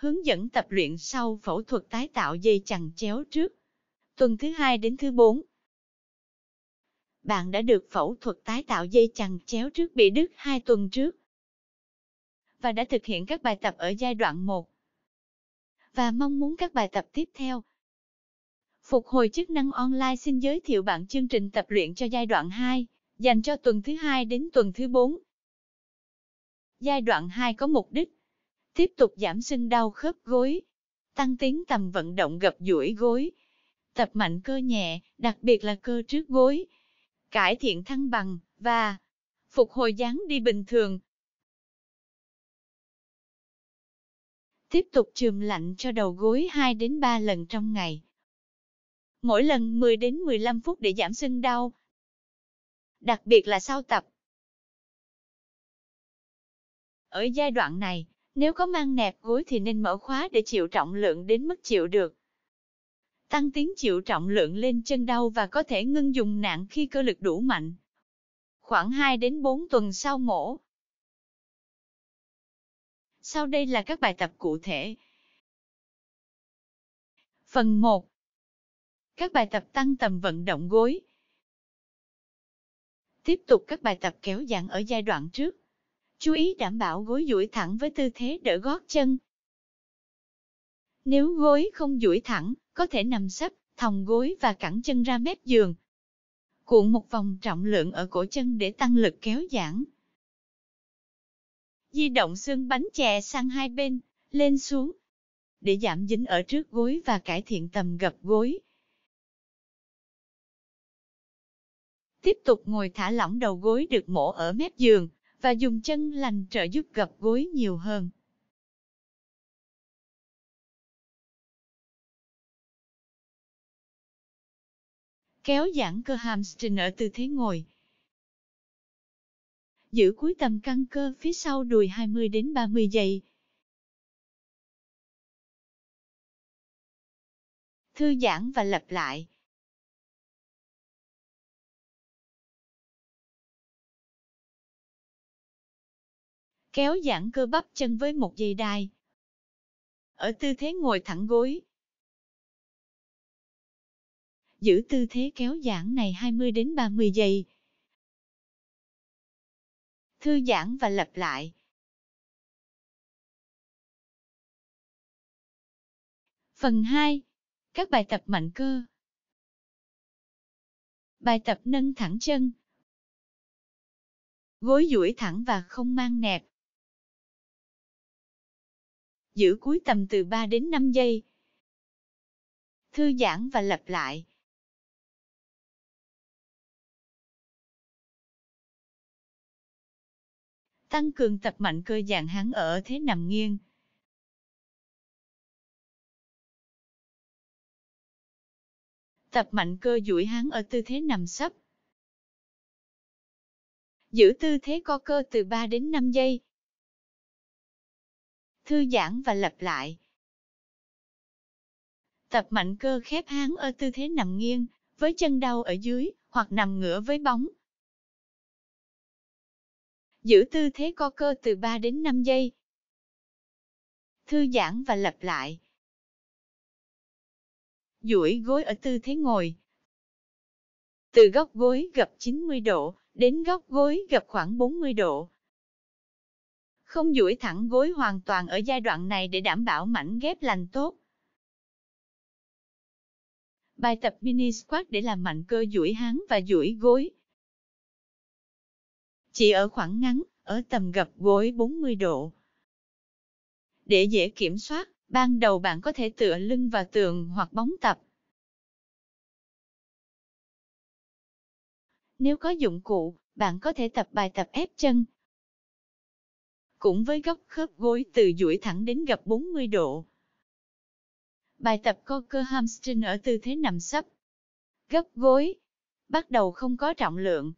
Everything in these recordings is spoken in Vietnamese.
hướng dẫn tập luyện sau phẫu thuật tái tạo dây chằng chéo trước. Tuần thứ hai đến thứ bốn, bạn đã được phẫu thuật tái tạo dây chằng chéo trước bị đứt 2 tuần trước và đã thực hiện các bài tập ở giai đoạn 1 và mong muốn các bài tập tiếp theo. Phục hồi chức năng online xin giới thiệu bạn chương trình tập luyện cho giai đoạn 2, dành cho tuần thứ 2 đến tuần thứ 4. Giai đoạn 2 có mục đích tiếp tục giảm sưng đau khớp gối, tăng tiến tầm vận động gập duỗi gối, tập mạnh cơ nhẹ, đặc biệt là cơ trước gối, cải thiện thăng bằng và phục hồi dáng đi bình thường. Tiếp tục chườm lạnh cho đầu gối 2 đến 3 lần trong ngày. Mỗi lần 10 đến 15 phút để giảm sưng đau. Đặc biệt là sau tập. Ở giai đoạn này, nếu có mang nẹp gối thì nên mở khóa để chịu trọng lượng đến mức chịu được. Tăng tiến chịu trọng lượng lên chân đau và có thể ngưng dùng nạn khi cơ lực đủ mạnh. Khoảng 2 đến 4 tuần sau mổ. Sau đây là các bài tập cụ thể. Phần 1. Các bài tập tăng tầm vận động gối. Tiếp tục các bài tập kéo giãn ở giai đoạn trước chú ý đảm bảo gối duỗi thẳng với tư thế đỡ gót chân. Nếu gối không duỗi thẳng, có thể nằm sấp, thòng gối và cẳng chân ra mép giường. Cuộn một vòng trọng lượng ở cổ chân để tăng lực kéo giãn. Di động xương bánh chè sang hai bên, lên xuống, để giảm dính ở trước gối và cải thiện tầm gập gối. Tiếp tục ngồi thả lỏng đầu gối được mổ ở mép giường, và dùng chân lành trợ giúp gập gối nhiều hơn. Kéo giãn cơ hamstring ở tư thế ngồi. Giữ cuối tầm căng cơ phía sau đùi 20 đến 30 giây. Thư giãn và lặp lại. kéo giãn cơ bắp chân với một dây đai. Ở tư thế ngồi thẳng gối. Giữ tư thế kéo giãn này 20 đến 30 giây. Thư giãn và lặp lại. Phần 2. Các bài tập mạnh cơ. Bài tập nâng thẳng chân. Gối duỗi thẳng và không mang nẹp giữ cuối tầm từ 3 đến 5 giây. Thư giãn và lặp lại. Tăng cường tập mạnh cơ dạng hắn ở thế nằm nghiêng. Tập mạnh cơ duỗi hắn ở tư thế nằm sấp. Giữ tư thế co cơ từ 3 đến 5 giây thư giãn và lặp lại. Tập mạnh cơ khép háng ở tư thế nằm nghiêng, với chân đau ở dưới, hoặc nằm ngửa với bóng. Giữ tư thế co cơ từ 3 đến 5 giây. Thư giãn và lặp lại. Duỗi gối ở tư thế ngồi. Từ góc gối gập 90 độ đến góc gối gập khoảng 40 độ không duỗi thẳng gối hoàn toàn ở giai đoạn này để đảm bảo mảnh ghép lành tốt. Bài tập mini squat để làm mạnh cơ duỗi háng và duỗi gối. Chỉ ở khoảng ngắn, ở tầm gập gối 40 độ. Để dễ kiểm soát, ban đầu bạn có thể tựa lưng vào tường hoặc bóng tập. Nếu có dụng cụ, bạn có thể tập bài tập ép chân, cũng với góc khớp gối từ duỗi thẳng đến gập 40 độ. Bài tập co cơ hamstring ở tư thế nằm sấp. Gấp gối, bắt đầu không có trọng lượng.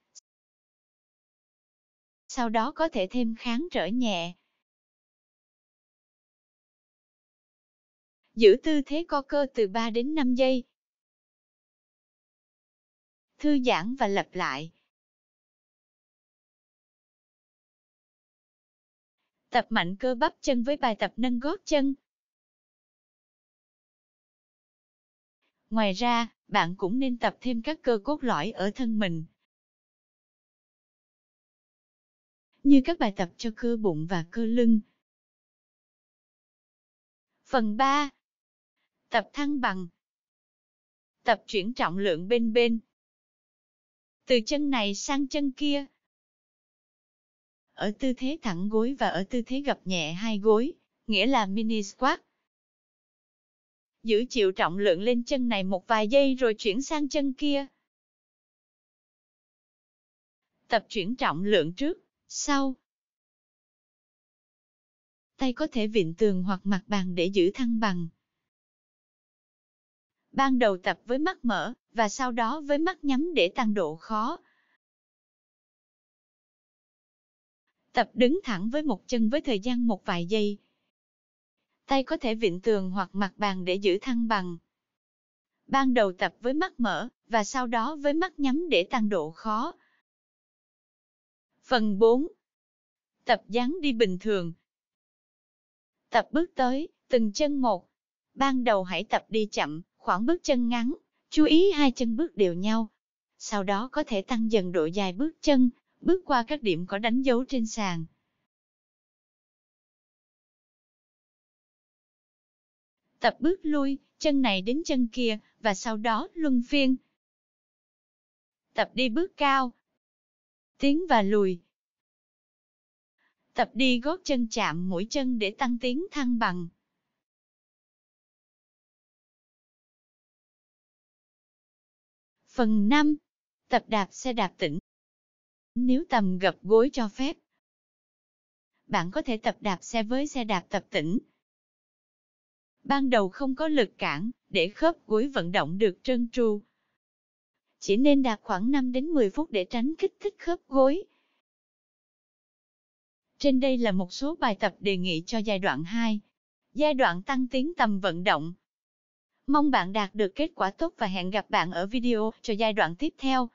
Sau đó có thể thêm kháng trở nhẹ. Giữ tư thế co cơ từ 3 đến 5 giây. Thư giãn và lặp lại. tập mạnh cơ bắp chân với bài tập nâng gót chân. Ngoài ra, bạn cũng nên tập thêm các cơ cốt lõi ở thân mình. Như các bài tập cho cơ bụng và cơ lưng. Phần 3. Tập thăng bằng. Tập chuyển trọng lượng bên bên. Từ chân này sang chân kia, ở tư thế thẳng gối và ở tư thế gập nhẹ hai gối, nghĩa là mini squat. Giữ chịu trọng lượng lên chân này một vài giây rồi chuyển sang chân kia. Tập chuyển trọng lượng trước, sau. Tay có thể vịn tường hoặc mặt bàn để giữ thăng bằng. Ban đầu tập với mắt mở, và sau đó với mắt nhắm để tăng độ khó, tập đứng thẳng với một chân với thời gian một vài giây. Tay có thể vịn tường hoặc mặt bàn để giữ thăng bằng. Ban đầu tập với mắt mở, và sau đó với mắt nhắm để tăng độ khó. Phần 4. Tập dáng đi bình thường. Tập bước tới, từng chân một. Ban đầu hãy tập đi chậm, khoảng bước chân ngắn, chú ý hai chân bước đều nhau. Sau đó có thể tăng dần độ dài bước chân, bước qua các điểm có đánh dấu trên sàn. Tập bước lui, chân này đến chân kia, và sau đó luân phiên. Tập đi bước cao, tiến và lùi. Tập đi gót chân chạm mũi chân để tăng tiến thăng bằng. Phần 5. Tập đạp xe đạp tỉnh nếu tầm gập gối cho phép. Bạn có thể tập đạp xe với xe đạp tập tỉnh. Ban đầu không có lực cản, để khớp gối vận động được trơn tru. Chỉ nên đạp khoảng 5 đến 10 phút để tránh kích thích khớp gối. Trên đây là một số bài tập đề nghị cho giai đoạn 2, giai đoạn tăng tiến tầm vận động. Mong bạn đạt được kết quả tốt và hẹn gặp bạn ở video cho giai đoạn tiếp theo.